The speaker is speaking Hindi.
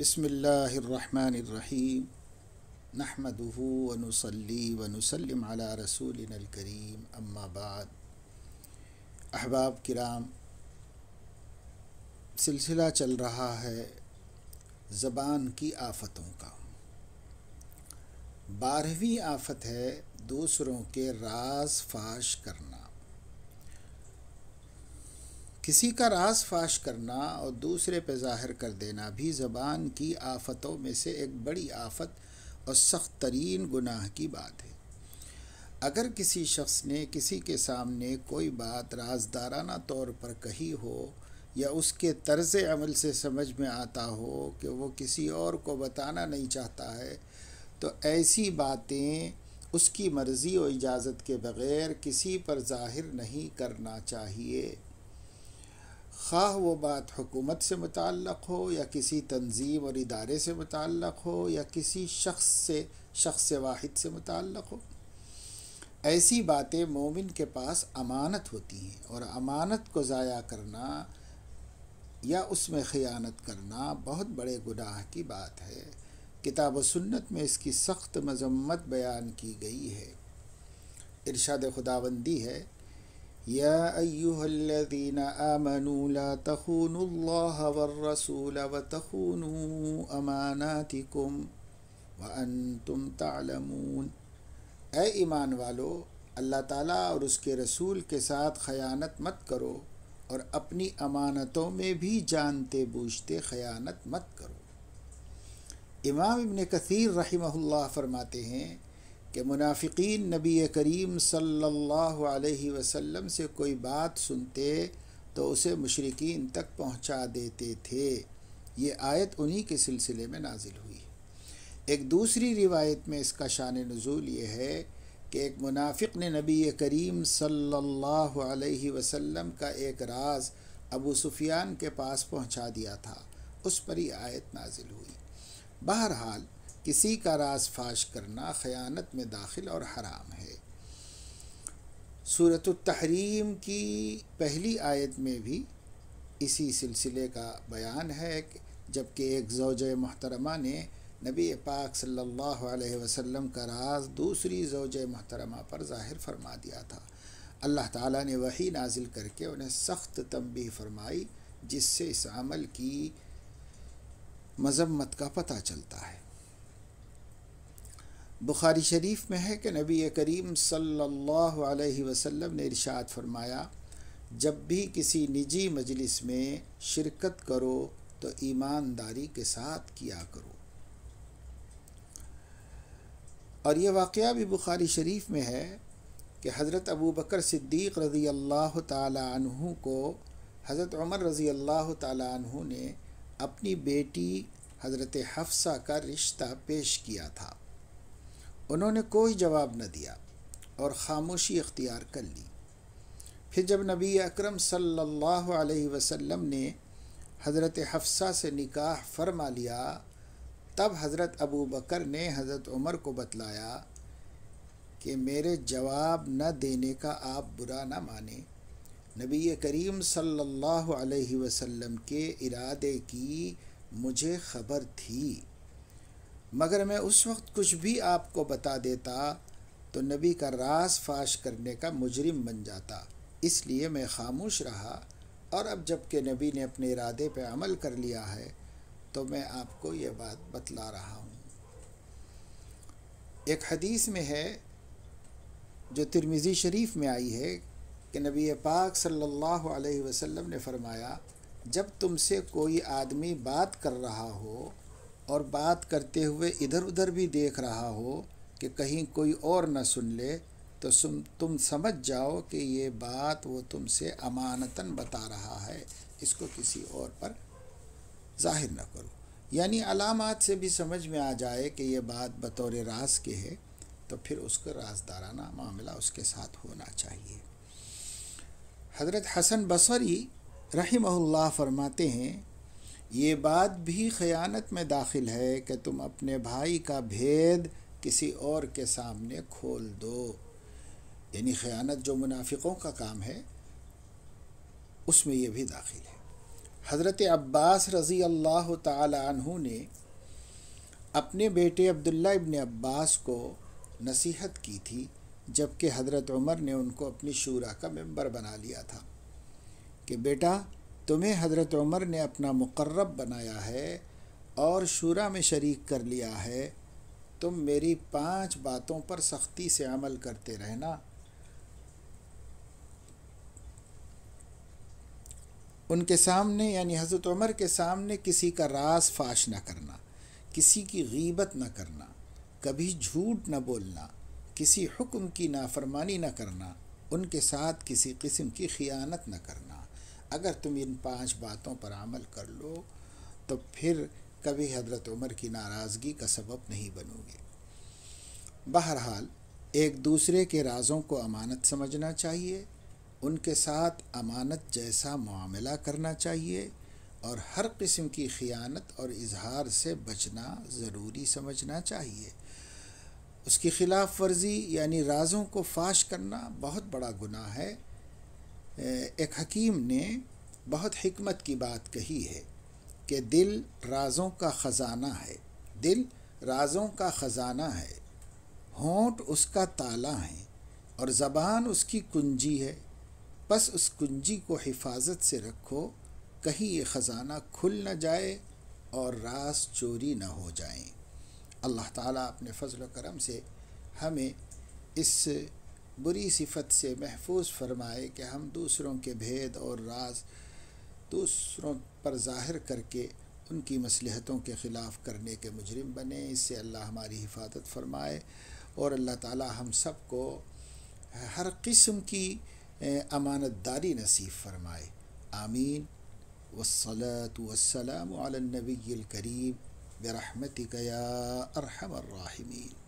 बसमीम नहमदहू वनसली वनसलम अला रसूलकरीम अम्माबाद अहबाब किराम सिलसिला चल रहा है ज़बान की आफतों का बारहवीं आफत है दूसरों के राज फाश करना किसी का रास फाश करना और दूसरे पर जाहिर कर देना भी ज़बान की आफतों में से एक बड़ी आफत और सख्त तरीन गुनाह की बात है अगर किसी शख्स ने किसी के सामने कोई बात राजदाराना तौर पर कही हो या उसके तर्ज अमल से समझ में आता हो कि वो किसी और को बताना नहीं चाहता है तो ऐसी बातें उसकी मर्ज़ी और इजाज़त के बग़ैर किसी पर जाहिर नहीं करना चाहिए खा वो बात हुकूमत से मुतक़ हो या किसी तंजीम और इदारे से मुतक़ हो या किसी शख्स से शख्स वाहिद से मुतक़ हो ऐसी बातें मोमिन के पास अमानत होती हैं और अमानत को ज़ाया करना या उसमें ख़यानत करना बहुत बड़े गुनाह की बात है किताब सुन्नत में इसकी सख्त मजम्मत बयान की गई है इरशाद खुदाबंदी है يا أيها الذين آمنوا لا تخونوا الله والرسول وتخونوا أماناتكم وأنتم تعلمون اے ایمان والو اللہ اور اس کے رسول کے ساتھ خیانت مت کرو اور اپنی امانتوں میں بھی جانتے بوجھتے خیانت مت کرو امام ابن کثیر رحمہ اللہ فرماتے ہیں कि मुनाफिकीन नबी करीम सल्लल्लाहु अलैहि वसल्लम से कोई बात सुनते तो उसे मुशरकिन तक पहुंचा देते थे ये आयत उन्हीं के सिलसिले में नाजिल हुई एक दूसरी रिवायत में इसका शान नज़ूल ये है कि एक मुनाफिक ने नबी करीम सल्लल्लाहु अलैहि वसल्लम का एक राज अबू सुफियान के पास पहुंचा दिया था उस पर ही आयत नाजिल हुई बहरहाल किसी का राज फाश करना ख़यानत में दाखिल और हराम है सूरत तहरीम की पहली आयत में भी इसी सिलसिले का बयान है जबकि एक जोज महतरमा ने नबी पाक सल्लल्लाहु अलैहि वसल्लम का राज दूसरी जोज़ महतरमा पर ज़ाहिर फरमा दिया था अल्लाह ताला ने वही नाजिल करके उन्हें सख्त तंबी फरमाई जिससे इस अमल की मजम्मत का पता चलता है बुखारी शरीफ में है कि नबी करीम सल्लल्लाहु अलैहि वसल्लम ने इरशाद फरमाया जब भी किसी निजी मजलिस में शिरकत करो तो ईमानदारी के साथ किया करो और यह वाक़ भी बुखारी शरीफ में है कि हज़रत अबू बकर सिद्दीक़ रज़ी अल्लाह तु को हज़रत उमर रज़ी अल्लाह तु ने अपनी बेटी हज़रत हफ्सा का रिश्ता पेश किया था उन्होंने कोई जवाब न दिया और ख़ामोशी इख्तियार कर ली फिर जब नबी अकरम सल्लल्लाहु अलैहि वसल्लम ने हज़रत हफ्सा से निकाह फरमा लिया तब हज़रत अबू बकर ने हज़रत उमर को बतलाया कि मेरे जवाब न देने का आप बुरा ना माने नबी करीम सल्लल्लाहु अलैहि वसल्लम के इरादे की मुझे खबर थी मगर मैं उस वक्त कुछ भी आपको बता देता तो नबी का रास फाश करने का मुजरिम बन जाता इसलिए मैं खामोश रहा और अब जबकि नबी ने अपने इरादे पर अमल कर लिया है तो मैं आपको ये बात बतला रहा हूँ एक हदीस में है जो तिरमिज़ी शरीफ में आई है कि नबी पाक सल्लल्लाहु अलैहि वसल्लम ने फरमाया जब तुमसे कोई आदमी बात कर रहा हो और बात करते हुए इधर उधर भी देख रहा हो कि कहीं कोई और न सुन ले तो सुन तुम समझ जाओ कि ये बात वो तुमसे अमानतन बता रहा है इसको किसी और पर जाहिर न करो यानी अलामत से भी समझ में आ जाए कि ये बात बतौर राज के है तो फिर उसका राजदाराना मामला उसके साथ होना चाहिए हज़रत हसन बसरी रही फरमाते हैं ये बात भी खयानत में दाखिल है कि तुम अपने भाई का भेद किसी और के सामने खोल दो यानी खयानत जो मुनाफिकों का काम है उसमें यह भी दाखिल है हज़रत अब्बास रज़ी अल्लाह तु ने अपने बेटे अब्दुल्ला इबन अब्बास को नसीहत की थी जबकि हज़रत उमर ने उनको अपनी शूरा का मेंबर बना लिया था कि बेटा तुम्हें हज़रत उमर ने अपना मुकर्रब बनाया है और शुरा में शरीक कर लिया है तुम मेरी पांच बातों पर सख्ती से अमल करते रहना उनके सामने यानी हज़रत उमर के सामने किसी का राज फाश न करना किसी की गीबत न करना कभी झूठ न बोलना किसी हुक्म की नाफरमानी न करना उनके साथ किसी किस्म की ख़ियानत न करना अगर तुम इन पांच बातों पर अमल कर लो तो फिर कभी हजरत उमर की नाराज़गी का सबब नहीं बनोगे बहरहाल एक दूसरे के राज़ों को अमानत समझना चाहिए उनके साथ अमानत जैसा मामला करना चाहिए और हर किस्म की ख़ियानत और इजहार से बचना ज़रूरी समझना चाहिए उसकी ख़िलाफ़ वर्जी यानी राज़ों को फाश करना बहुत बड़ा गुनाह है एक हकीम ने बहुत हमत की बात कही है कि दिल राजों का ख़जाना है दिल राजों का ख़जाना है होंठ उसका ताला है और ज़बान उसकी कुंजी है बस उस कुंजी को हिफाजत से रखो कहीं ये ख़जाना खुल ना जाए और रास चोरी ना हो जाए अल्लाह ताला अपने फजल करम से हमें इस बुरी सिफत से महफूज फरमाए कि हम दूसरों के भेद और राज दूसरों पर जाहिर करके उनकी मसलहतों के ख़िलाफ़ करने के मुजरम बने इससे अल्लाह हमारी हिफाजत फरमाए और अल्लाह ताला हम सब को हर किस्म की अमानतदारी नसीब फरमाए आमीन वसलत वसलम नबी करीब बरहमत अरहमर अरहमर्राहमीन